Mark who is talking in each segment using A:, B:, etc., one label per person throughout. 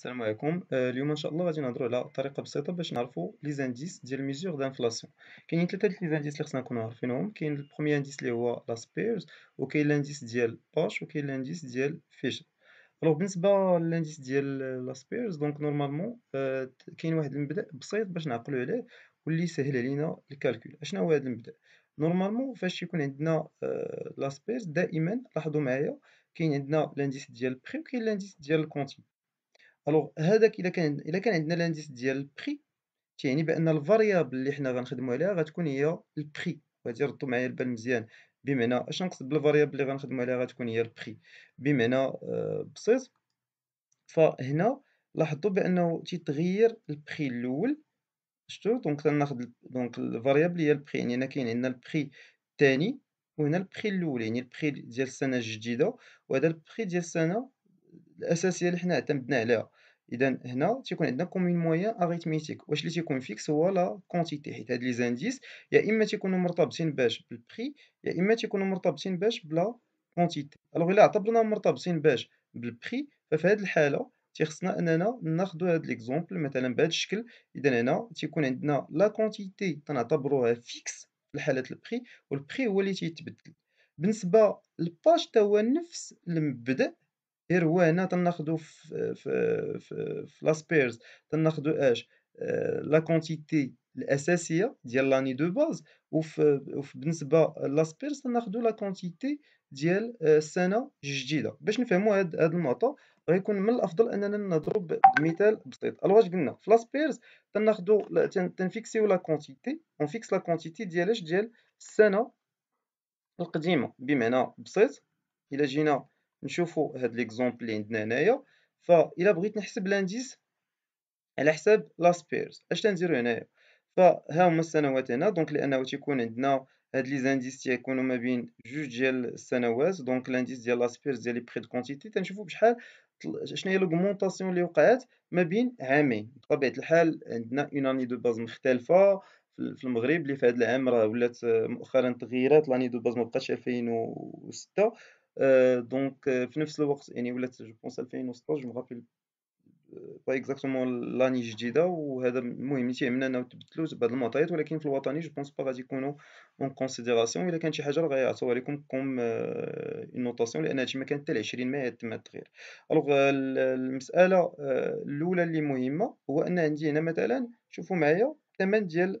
A: السلام عليكم آه، اليوم ان شاء الله غادي نهضروا على طريقه بسيطه باش نعرفوا لي زانديس ديال الميزور د انفلاسيون كاينين ثلاثه ديال لي زانديس اللي خصنا نكونوا عارفينهم كاين البرومي انديس اللي هو لا سبيرز وكاين الانديس ديال باش وكاين الانديس ديال فيش الوغ بالنسبه للانديس ديال لا سبيرز دونك نورمالمون كاين واحد المبدا بسيط باش نعقلوا عليه واللي يسهل علينا الكالكول اشنو هو هذا المبدا نورمالمون فاش يكون عندنا لا آه، سبيرز دائما لاحظوا معايا كاين عندنا الانديس ديال بري وكاين الانديس ديال الكونتي الوغ هذاك الا كان الا كان عندنا لانديس ديال البري تيعني بان الفاريابل اللي حنا غنخدمو عليها غتكون هي البري وهادي ردوا معايا البال مزيان بمعنى اش نقصد بالفاريابل اللي غنخدمو عليها غتكون هي البري بمعنى آه، بسيط فهنا لاحظوا بانه تيتغير البري الاول شفتوا دونك تناخذ دونك الفاريابل هي البري يعني هنا كاين عندنا البري الثاني وهنا البري الاول يعني البري ديال السنه الجديده وهذا البري ديال السنه الاساسيه اللي حنا اعتمدنا عليها اذا هنا تيكون عندنا كومين مويان اريتميتيك واش اللي تيكون فيكس هو لا كونتيتي حيت هاد لي زانديس يا اما تيكونوا مرتبطين باش بالبري يا اما تيكونوا مرتبطين باش بلا كونتيتي الوغ الا اعتبرنا مرتبطين باش بالبري ففي هاد الحاله تيخصنا اننا ناخذوا هاد ليكزومبل مثلا بهذا الشكل اذا هنا تيكون عندنا لا كونتيتي تنعتبروها فيكس في حاله البري والبري هو اللي تيتبدل بالنسبه للباج حتى هو نفس المبدا غير هو هنا تناخدو في في لاسبيرز تناخدو اش آه، لا كونتيتي الاساسيه ديال لاني دو باز وفي بالنسبه لاسبيرز تناخدو لا كونتيتي ديال آه، السنه الجديده باش نفهموا هذا المعطى غيكون من الافضل اننا نضرب بمثال بسيط الواج قلنا في لاسبيرز تناخدو تنفيكسيو لا كونتيتي اونفيكس لا كونتيتي ديال اش ديال السنه القديمه بمعنى بسيط الى جينا نشوفوا هاد ليكزومبل اللي عندنا هنايا فإلا بغيت نحسب لانديس على حساب لاسبيرز اش تنديرو هنايا فها هما السنوات هنا دونك لانه تيكون عندنا هاد لي زانديس تيكونوا ما بين جوج ديال السنوات دونك لانديس ديال لاسبيرز ديال لي بري دو كونتيتي تنشوفوا بشحال شنو هي لوغمونطاسيون اللي وقعات ما بين عامين بطبيعه الحال عندنا اون اني دو باز مختلفه في المغرب اللي في هذا العام راه ولات مؤخرا تغييرات لاني دو باز ما بقاتش 2006 دونك euh, euh, في نفس الوقت يعني ولات جو بونس 2016 جو مغابيل با اكزاكتومون لاني جديده وهذا المهم تيهمنا انه تبدلوا بهاد المعطيات ولكن في الوطني جو بونس با غادي يكونوا اون كونسيديراسيون الا كان شي حاجه راه غيعطيوها لكم كوم اون نوتاسيون لان هادشي ما كان حتى ل 20 ما تم التغيير الوغ المساله euh، الاولى اللي مهمه هو ان عندي هنا مثلا شوفوا معايا الثمن ديال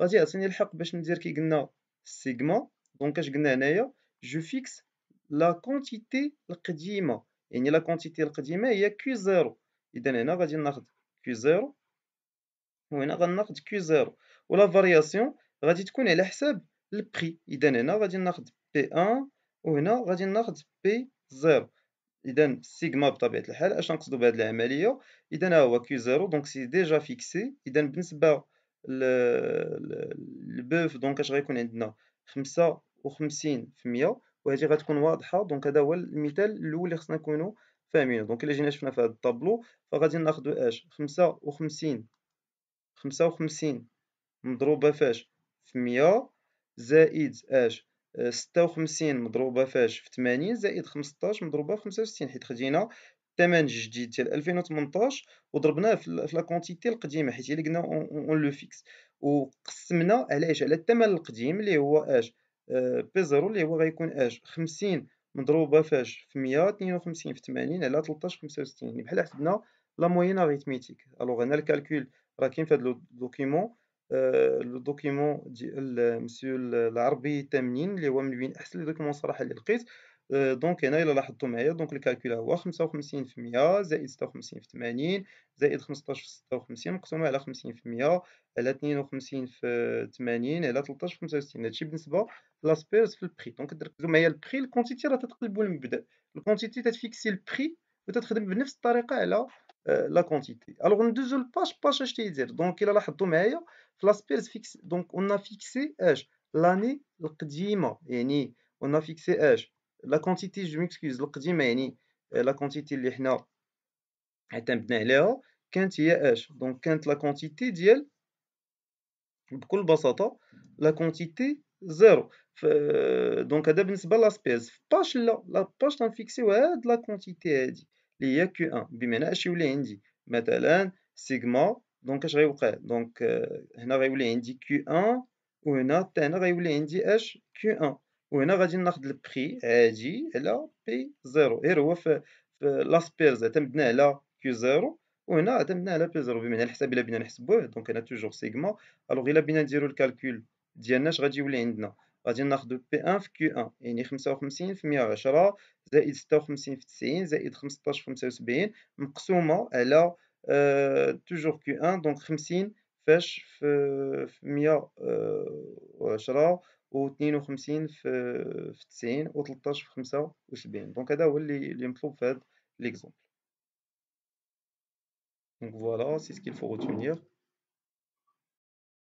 A: غادي يعطيني الحق باش ندير كي قلنا السيغما دونك اش قلنا هنايا جو فيكس لا كونتيتي القديمه يعني لا كونتيتي القديمه هي كيو زيرو اذا هنا غادي ناخذ كيو زيرو وهنا غناخذ كيو زيرو ولا فارياسيون غادي تكون على حساب البري اذا هنا غادي ناخذ بي 1 وهنا غادي ناخذ بي 0 اذا سيغما بطبيعه الحال اش نقصدوا بهذه العمليه اذا ها هو كيو 0 دونك سي ديجا فيكسي اذا بالنسبه البوف دونك اش غيكون عندنا خمسة وخمسين في مية وهذه غتكون واضحة دونك هذا هو المثال الأول اللي خصنا نكونو فاهمينه دونك إلا جينا شفنا في هذا الطابلو فغادي ناخدو اش خمسة وخمسين خمسة وخمسين مضروبة فاش في مية زائد اش ستة وخمسين مضروبة فاش في تمانين زائد خمسطاش مضروبة في خمسة وستين حيت خدينا الثمن الجديد ديال 2018 وضربناه في لا كونتيتي القديمه حيت هي اللي قلنا اون لو فيكس وقسمنا على اش على الثمن القديم اللي هو اش آه، بي زيرو اللي هو غيكون اش 50 مضروبه فاش في 152 في 80 على 13 65 يعني بحال حسبنا لا موين اريتميتيك الوغ هنا الكالكول راه كاين في هذا لو دوكيمون آه، لو دوكيمون ديال مسيو العربي 80 اللي هو من بين احسن لي دوكيمون صراحه اللي لقيت دونك هنا الى لاحظتوا معايا دونك الكالكول هو 55% زائد 56 في 80 زائد 15 في 56 مقسومه على 50% على 52 في 80 على 13 في 65 هادشي بالنسبه لاسبيرس في البري دونك تركزوا معايا البري الكونتيتي راه تتقلبوا المبدا الكونتيتي تتفيكسي البري وتتخدم بنفس الطريقه على لا كونتيتي الوغ ندوزو لباج باش اش تيدير دونك الى لاحظتوا معايا في لاسبيرس فيكس دونك اون فيكسي اش لاني القديمه يعني اون فيكسي اش la quantité je m'excuse le القديمه يعني la quantité اللي حنا اعتمدنا عليها كانت هي اش donc كانت لا كونتيتي ديال بكل بساطه لا كونتيتي زيرو donc هذا بالنسبه لاسبيس في باش لا لا باش تنفيكسيو هاد لا كونتيتي هادي اللي هي q 1 بمعنى اش يولي عندي مثلا سيغما دونك اش غيوقع دونك هنا غيولي عندي q 1 وهنا حتى هنا غيولي عندي اش q 1 وهنا غادي ناخد البخي عادي على بي زيرو غير هو في, في لاسبيرز اعتمدنا على كيو زيرو وهنا اعتمدنا على بي زيرو بمعنى الحساب الا بغينا نحسبوه دونك هنا توجور سيغما الوغ الا بغينا نديرو الكالكول ديالنا اش غادي يولي عندنا غادي ناخدو بي ان في كيو ان يعني خمسة وخمسين في مية وعشرة زائد ستة وخمسين في تسعين زائد خمسطاش في خمسة وسبعين مقسومة على أه توجور كيو ان دونك خمسين فاش في مية وعشرة و52 في في 90 و13 في 75 دونك هذا هو اللي اللي مطلوب في هذا ليكزومبل دونك فوالا سي سكيل فو روتونير